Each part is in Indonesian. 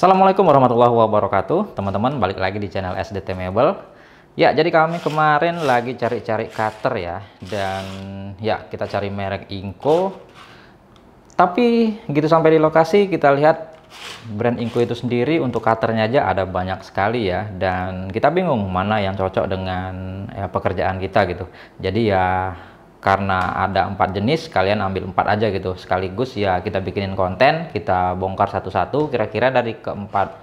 Assalamualaikum warahmatullahi wabarakatuh teman-teman balik lagi di channel SDT Mebel ya jadi kami kemarin lagi cari-cari cutter ya dan ya kita cari merek Inko tapi gitu sampai di lokasi kita lihat brand Inko itu sendiri untuk cutternya aja ada banyak sekali ya dan kita bingung mana yang cocok dengan ya, pekerjaan kita gitu jadi ya karena ada empat jenis kalian ambil empat aja gitu sekaligus ya kita bikinin konten kita bongkar satu-satu kira-kira dari keempat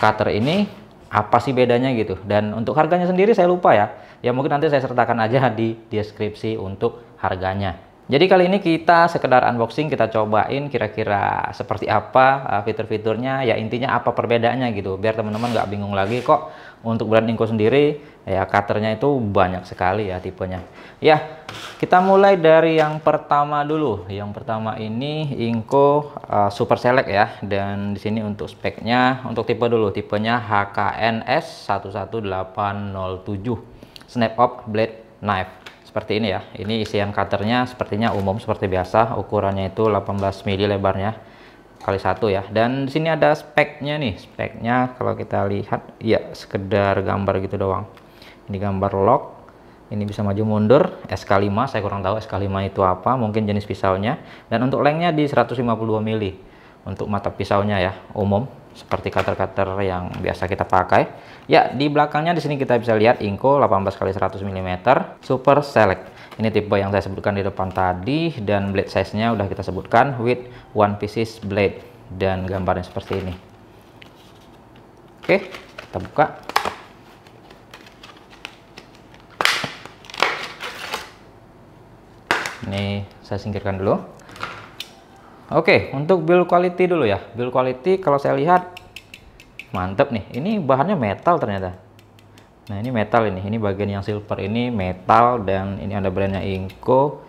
cutter ini apa sih bedanya gitu dan untuk harganya sendiri saya lupa ya ya mungkin nanti saya sertakan aja di deskripsi untuk harganya jadi kali ini kita sekedar unboxing, kita cobain kira-kira seperti apa eh, fitur-fiturnya, ya intinya apa perbedaannya gitu, biar teman-teman nggak bingung lagi kok untuk brand Inko sendiri, ya cutternya itu banyak sekali ya tipenya. Ya, kita mulai dari yang pertama dulu. Yang pertama ini Inko uh, Super Select ya, dan di sini untuk speknya, untuk tipe dulu, tipenya HKNS 11807 Snap Off Blade Knife seperti ini ya ini isian cutternya sepertinya umum seperti biasa ukurannya itu 18 mili lebarnya kali satu ya dan di sini ada speknya nih speknya kalau kita lihat ya sekedar gambar gitu doang ini gambar lock ini bisa maju mundur SK5 saya kurang tahu SK5 itu apa mungkin jenis pisaunya dan untuk lengnya di 152 mili untuk mata pisaunya ya umum seperti cutter-cutter yang biasa kita pakai Ya, di belakangnya di sini kita bisa lihat Inco 18 kali 100 mm Super Select. Ini tipe yang saya sebutkan di depan tadi dan blade size-nya udah kita sebutkan with one pieces blade dan gambarnya seperti ini. Oke, kita buka. Ini saya singkirkan dulu. Oke, untuk build quality dulu ya. Build quality kalau saya lihat mantep nih ini bahannya metal ternyata nah ini metal ini ini bagian yang silver ini metal dan ini ada brandnya Inco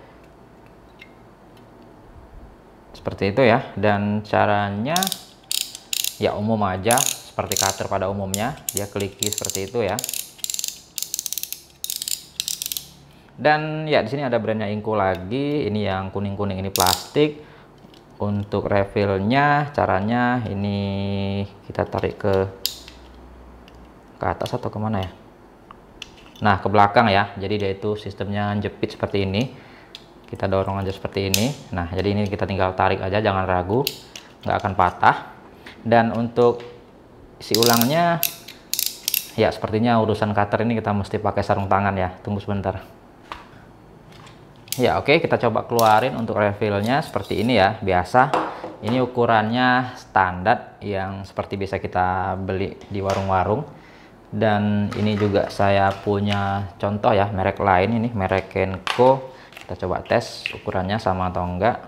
seperti itu ya dan caranya ya umum aja seperti cutter pada umumnya dia kliki seperti itu ya dan ya di sini ada brandnya Inco lagi ini yang kuning-kuning ini plastik untuk refillnya caranya ini kita tarik ke ke atas atau kemana ya nah ke belakang ya jadi dia itu sistemnya jepit seperti ini kita dorong aja seperti ini nah jadi ini kita tinggal tarik aja jangan ragu nggak akan patah dan untuk isi ulangnya ya sepertinya urusan cutter ini kita mesti pakai sarung tangan ya tunggu sebentar ya oke okay, kita coba keluarin untuk refillnya seperti ini ya biasa ini ukurannya standar yang seperti bisa kita beli di warung-warung dan ini juga saya punya contoh ya merek lain ini merek Kenko kita coba tes ukurannya sama atau enggak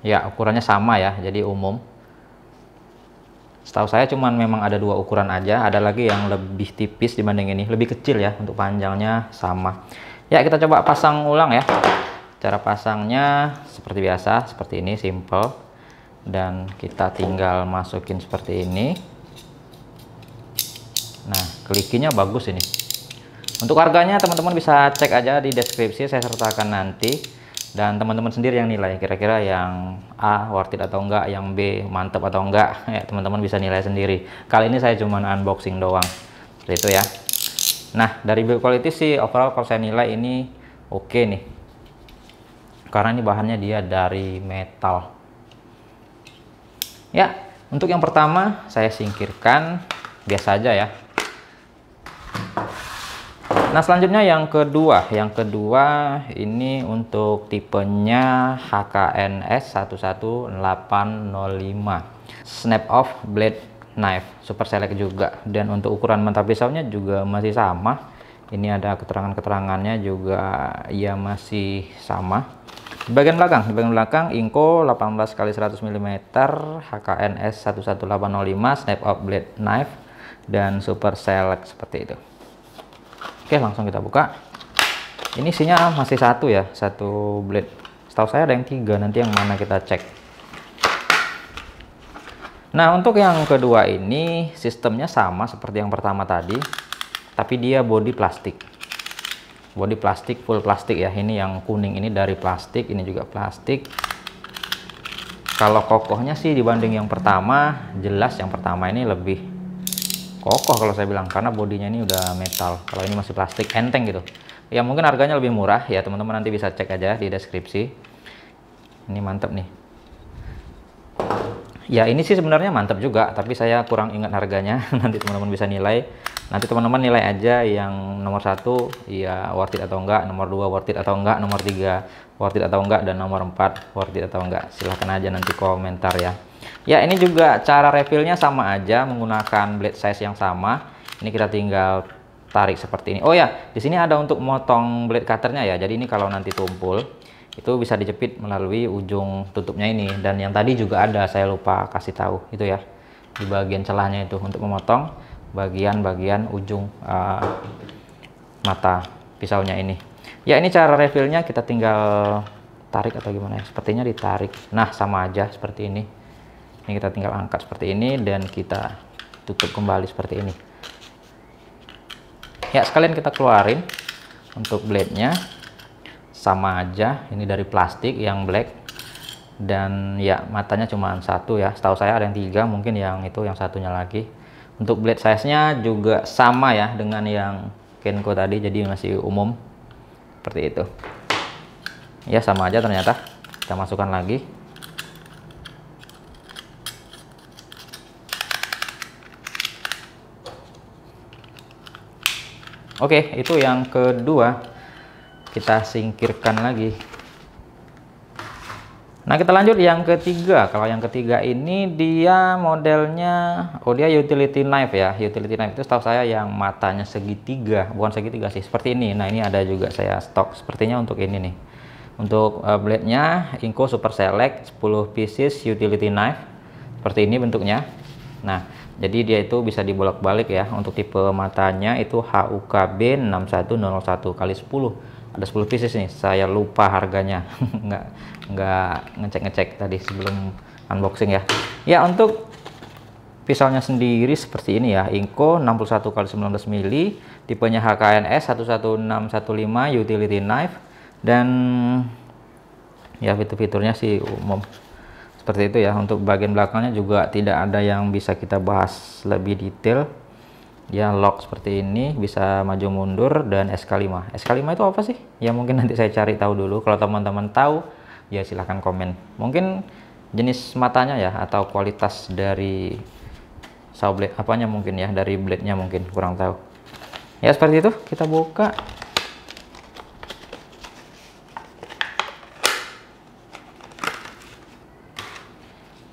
ya ukurannya sama ya jadi umum Setahu saya cuman memang ada dua ukuran aja, ada lagi yang lebih tipis dibanding ini, lebih kecil ya untuk panjangnya sama. Ya, kita coba pasang ulang ya. Cara pasangnya seperti biasa, seperti ini, simple. Dan kita tinggal masukin seperti ini. Nah, kelikinya bagus ini. Untuk harganya teman-teman bisa cek aja di deskripsi, saya sertakan nanti dan teman-teman sendiri yang nilai kira-kira yang A worth it atau enggak yang B mantep atau enggak ya teman-teman bisa nilai sendiri kali ini saya cuma unboxing doang seperti itu ya nah dari build quality sih overall kalau saya nilai ini oke okay nih karena ini bahannya dia dari metal ya untuk yang pertama saya singkirkan biasa aja ya Nah selanjutnya yang kedua, yang kedua ini untuk tipenya HKNS 11805 snap off blade knife super select juga dan untuk ukuran mantap pisaunya juga masih sama ini ada keterangan-keterangannya juga ya masih sama di bagian belakang di bagian belakang Inko 18 kali 100 mm HKNS 11805 snap off blade knife dan super select seperti itu Oke, langsung kita buka. Ini isinya masih satu ya, satu blade. Setahu saya ada yang tiga, nanti yang mana kita cek. Nah, untuk yang kedua ini sistemnya sama seperti yang pertama tadi, tapi dia body plastik. Body plastik, full plastik ya. Ini yang kuning ini dari plastik, ini juga plastik. Kalau kokohnya sih dibanding yang pertama, jelas yang pertama ini lebih kokoh kalau saya bilang karena bodinya ini udah metal kalau ini masih plastik enteng gitu ya mungkin harganya lebih murah ya teman-teman nanti bisa cek aja di deskripsi ini mantep nih ya ini sih sebenarnya mantep juga tapi saya kurang ingat harganya nanti teman-teman bisa nilai nanti teman-teman nilai aja yang nomor satu ya worth it atau enggak nomor dua worth it atau enggak nomor tiga worth it atau enggak dan nomor empat worth it atau enggak silahkan aja nanti komentar ya Ya, ini juga cara refillnya sama aja menggunakan blade size yang sama. Ini kita tinggal tarik seperti ini. Oh ya, di sini ada untuk motong blade cutternya ya. Jadi ini kalau nanti tumpul itu bisa dijepit melalui ujung tutupnya ini dan yang tadi juga ada saya lupa kasih tahu itu ya di bagian celahnya itu untuk memotong bagian-bagian ujung uh, mata pisaunya ini ya ini cara refillnya kita tinggal tarik atau gimana ya sepertinya ditarik nah sama aja seperti ini ini kita tinggal angkat seperti ini dan kita tutup kembali seperti ini ya sekalian kita keluarin untuk blade nya sama aja ini dari plastik yang black dan ya matanya cuma satu ya setahu saya ada yang tiga mungkin yang itu yang satunya lagi untuk blade size nya juga sama ya dengan yang Kenko tadi jadi masih umum seperti itu ya sama aja ternyata kita masukkan lagi Oke, itu yang kedua. Kita singkirkan lagi. Nah, kita lanjut yang ketiga. Kalau yang ketiga ini dia modelnya oh dia utility knife ya. Utility knife itu setahu saya yang matanya segitiga, bukan segitiga sih, seperti ini. Nah, ini ada juga saya stok sepertinya untuk ini nih. Untuk uh, blade-nya Inco Super Select 10 pieces utility knife. Seperti ini bentuknya. Nah, jadi dia itu bisa dibolak-balik ya untuk tipe matanya itu HUKB 6101 kali 10 ada 10 pieces nih saya lupa harganya nggak nggak ngecek-ngecek tadi sebelum unboxing ya ya untuk pisaunya sendiri seperti ini ya Inko 61 kali 19 mili tipenya HKNS 11615 utility knife dan ya fitur-fiturnya sih umum seperti itu ya untuk bagian belakangnya juga tidak ada yang bisa kita bahas lebih detail ya lock seperti ini bisa maju mundur dan SK5 SK5 itu apa sih ya mungkin nanti saya cari tahu dulu kalau teman-teman tahu ya silahkan komen mungkin jenis matanya ya atau kualitas dari saw blade apanya mungkin ya dari blade nya mungkin kurang tahu ya seperti itu kita buka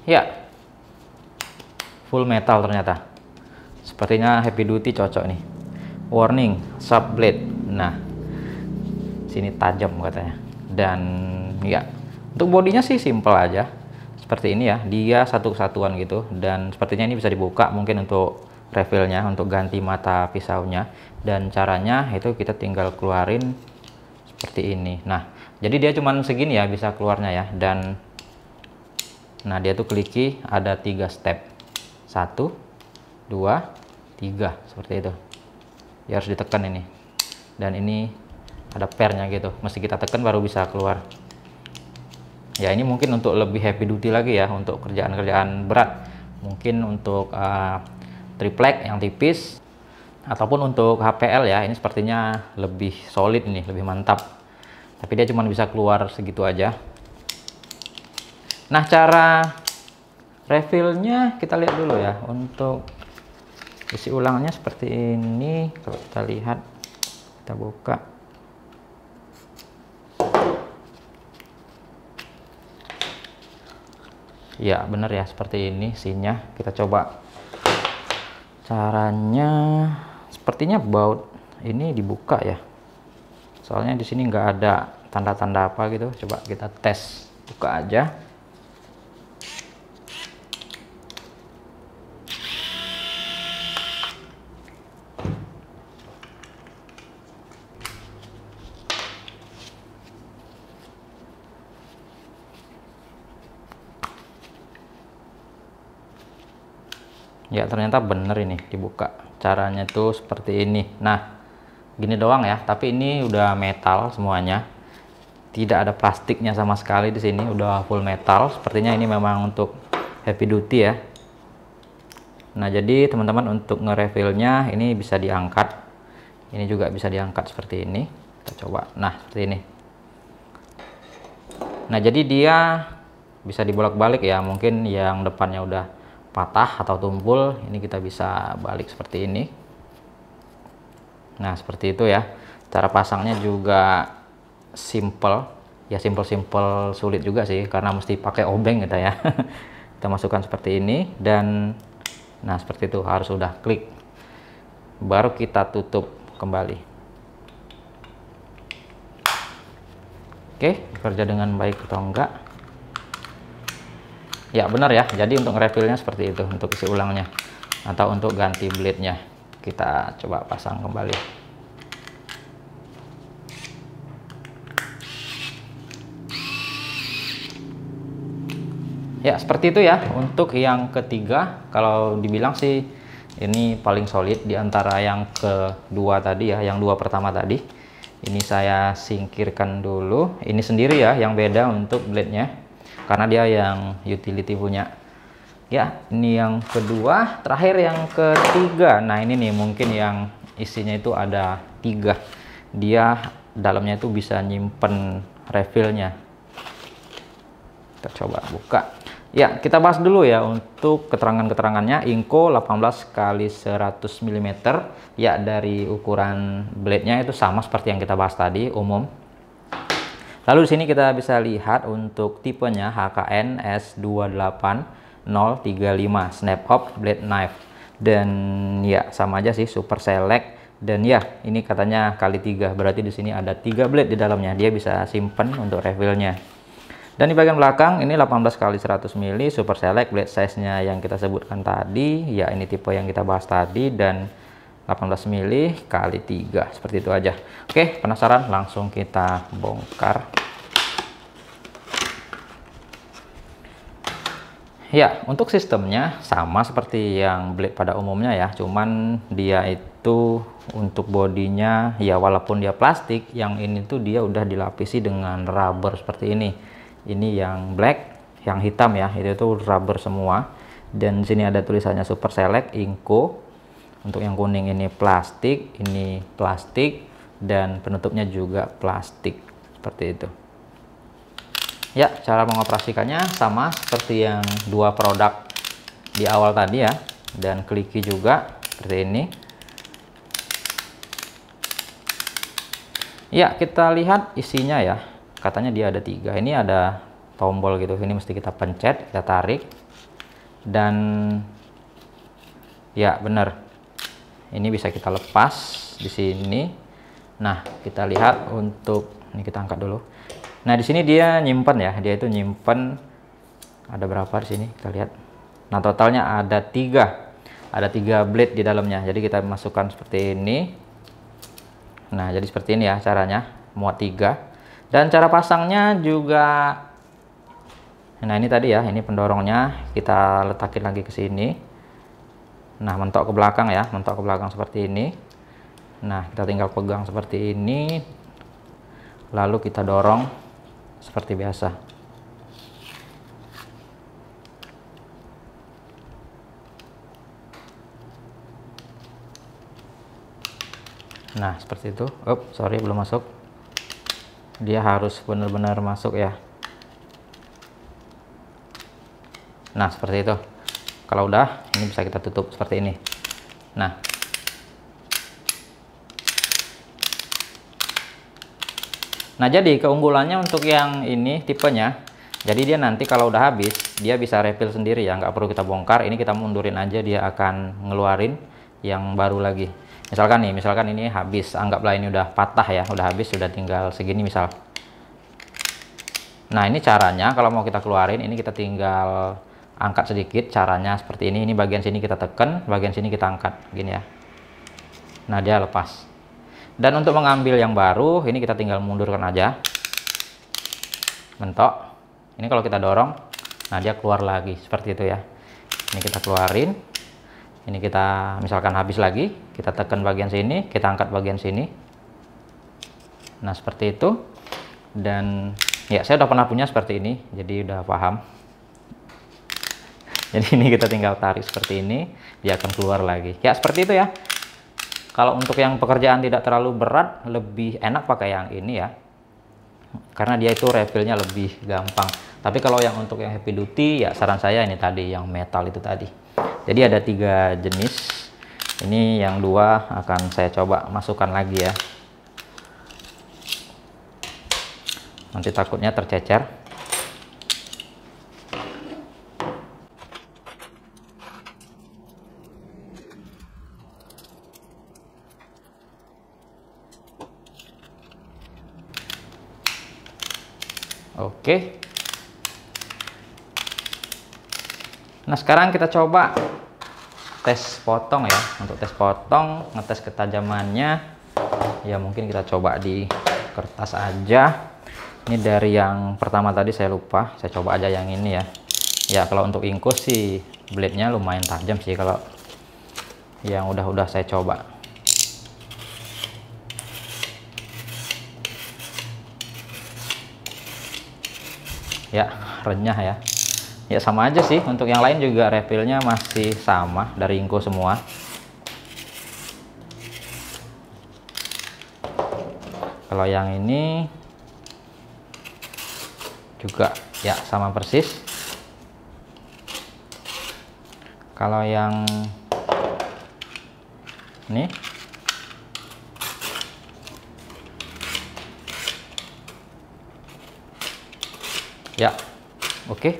Ya, full metal ternyata. Sepertinya heavy duty cocok nih. Warning, sub blade. Nah, sini tajam katanya. Dan ya, untuk bodinya sih simple aja. Seperti ini ya, dia satu kesatuan gitu. Dan sepertinya ini bisa dibuka mungkin untuk refillnya, untuk ganti mata pisaunya. Dan caranya itu kita tinggal keluarin seperti ini. Nah, jadi dia cuman segini ya bisa keluarnya ya. Dan Nah, dia tuh kliki ada tiga step. Satu, dua, tiga. Seperti itu. Dia harus ditekan ini. Dan ini ada pernya gitu. Mesti kita tekan baru bisa keluar. Ya, ini mungkin untuk lebih happy duty lagi ya. Untuk kerjaan-kerjaan berat. Mungkin untuk uh, triplek yang tipis. Ataupun untuk HPL ya. Ini sepertinya lebih solid nih. Lebih mantap. Tapi dia cuma bisa keluar segitu aja Nah, cara refillnya kita lihat dulu ya. Untuk isi ulangnya seperti ini. Kalau kita lihat, kita buka. Ya, benar ya. Seperti ini sinya Kita coba caranya. Sepertinya baut ini dibuka ya. Soalnya di sini nggak ada tanda-tanda apa gitu. Coba kita tes. Buka aja. ya ternyata bener ini dibuka caranya tuh seperti ini nah gini doang ya tapi ini udah metal semuanya tidak ada plastiknya sama sekali di sini udah full metal sepertinya ini memang untuk happy duty ya nah jadi teman-teman untuk nge nge-refillnya ini bisa diangkat ini juga bisa diangkat seperti ini kita coba nah seperti ini nah jadi dia bisa dibolak-balik ya mungkin yang depannya udah patah atau tumpul ini kita bisa balik seperti ini nah seperti itu ya cara pasangnya juga simple ya simple-simple sulit juga sih karena mesti pakai obeng gitu ya kita masukkan seperti ini dan nah seperti itu harus sudah klik baru kita tutup kembali oke kerja dengan baik atau enggak ya benar ya jadi untuk refillnya seperti itu untuk isi ulangnya atau untuk ganti blade nya kita coba pasang kembali ya seperti itu ya untuk yang ketiga kalau dibilang sih ini paling solid diantara yang kedua tadi ya yang dua pertama tadi ini saya singkirkan dulu ini sendiri ya yang beda untuk blade nya karena dia yang utility punya ya ini yang kedua terakhir yang ketiga nah ini nih mungkin yang isinya itu ada tiga dia dalamnya itu bisa nyimpen refillnya kita coba buka ya kita bahas dulu ya untuk keterangan-keterangannya Inko 18 kali 100 mm ya dari ukuran blade nya itu sama seperti yang kita bahas tadi umum Lalu di sini kita bisa lihat untuk tipenya HKN S28035 snap Hop blade knife. Dan ya sama aja sih super select dan ya ini katanya kali tiga berarti di sini ada tiga blade di dalamnya dia bisa simpen untuk refillnya dan di bagian belakang ini 18 kali 100 mili super select blade size nya yang kita sebutkan tadi ya ini tipe yang kita bahas tadi dan 18 mili kali 3 seperti itu aja oke penasaran langsung kita bongkar ya untuk sistemnya sama seperti yang blade pada umumnya ya cuman dia itu untuk bodinya ya walaupun dia plastik yang ini tuh dia udah dilapisi dengan rubber seperti ini ini yang black yang hitam ya itu tuh rubber semua dan sini ada tulisannya super select inco untuk yang kuning ini plastik, ini plastik, dan penutupnya juga plastik. Seperti itu. Ya, cara mengoperasikannya sama seperti yang dua produk di awal tadi ya. Dan kliki juga seperti ini. Ya, kita lihat isinya ya. Katanya dia ada tiga. Ini ada tombol gitu. Ini mesti kita pencet, kita tarik. Dan ya benar ini bisa kita lepas di sini nah kita lihat untuk ini kita angkat dulu nah di sini dia nyimpan ya dia itu nyimpan ada berapa di sini kita lihat nah totalnya ada tiga ada tiga blade di dalamnya jadi kita masukkan seperti ini nah jadi seperti ini ya caranya muat tiga dan cara pasangnya juga nah ini tadi ya ini pendorongnya kita letakin lagi ke sini Nah, mentok ke belakang ya, mentok ke belakang seperti ini. Nah, kita tinggal pegang seperti ini. Lalu kita dorong seperti biasa. Nah, seperti itu. Up, sorry belum masuk. Dia harus benar-benar masuk ya. Nah, seperti itu kalau udah ini bisa kita tutup seperti ini nah Nah, jadi keunggulannya untuk yang ini tipenya, jadi dia nanti kalau udah habis, dia bisa refill sendiri ya, nggak perlu kita bongkar. Ini kita mundurin aja, dia akan ngeluarin yang baru lagi. Misalkan nih, misalkan ini habis, anggaplah ini udah patah ya, udah habis, sudah tinggal segini misal. Nah, ini caranya kalau mau kita keluarin, ini kita tinggal angkat sedikit caranya seperti ini ini bagian sini kita tekan bagian sini kita angkat gini ya nah dia lepas dan untuk mengambil yang baru ini kita tinggal mundurkan aja mentok ini kalau kita dorong nah dia keluar lagi seperti itu ya ini kita keluarin ini kita misalkan habis lagi kita tekan bagian sini kita angkat bagian sini nah seperti itu dan ya saya udah pernah punya seperti ini jadi udah paham jadi ini kita tinggal tarik seperti ini, dia akan keluar lagi. Ya seperti itu ya. Kalau untuk yang pekerjaan tidak terlalu berat, lebih enak pakai yang ini ya. Karena dia itu refillnya lebih gampang. Tapi kalau yang untuk yang heavy duty, ya saran saya ini tadi, yang metal itu tadi. Jadi ada tiga jenis. Ini yang dua akan saya coba masukkan lagi ya. Nanti takutnya tercecer. Oke. Nah, sekarang kita coba tes potong ya. Untuk tes potong, ngetes ketajamannya. Ya, mungkin kita coba di kertas aja. Ini dari yang pertama tadi saya lupa. Saya coba aja yang ini ya. Ya, kalau untuk ingkus sih blade-nya lumayan tajam sih kalau yang udah-udah saya coba. ya renyah ya ya sama aja sih untuk yang lain juga refillnya masih sama dari ingko semua kalau yang ini juga ya sama persis kalau yang ini ya oke okay.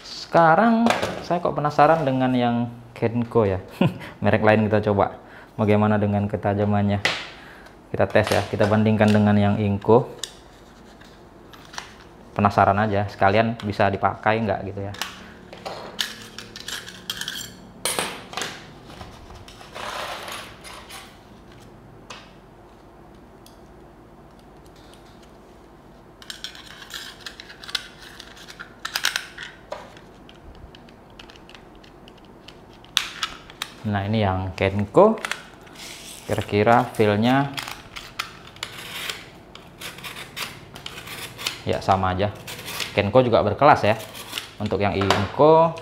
sekarang saya kok penasaran dengan yang Kenko ya merek lain kita coba bagaimana dengan ketajamannya kita tes ya kita bandingkan dengan yang Inko penasaran aja sekalian bisa dipakai nggak gitu ya nah ini yang Kenko kira-kira feel-nya ya sama aja Kenko juga berkelas ya untuk yang Inko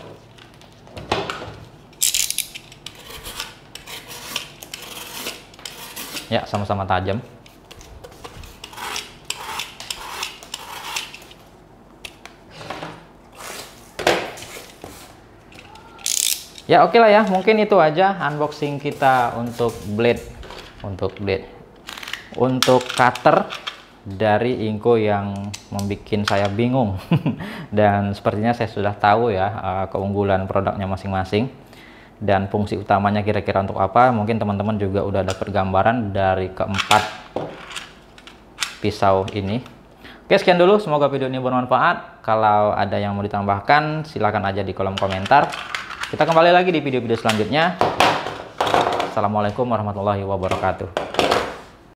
ya sama-sama tajam ya oke okay lah ya mungkin itu aja unboxing kita untuk blade untuk blade untuk cutter dari Inko yang membuat saya bingung dan sepertinya saya sudah tahu ya eh, keunggulan produknya masing-masing dan fungsi utamanya kira-kira untuk apa mungkin teman-teman juga udah dapat gambaran dari keempat pisau ini oke sekian dulu semoga video ini bermanfaat kalau ada yang mau ditambahkan silahkan aja di kolom komentar kita kembali lagi di video-video selanjutnya. Assalamualaikum warahmatullahi wabarakatuh.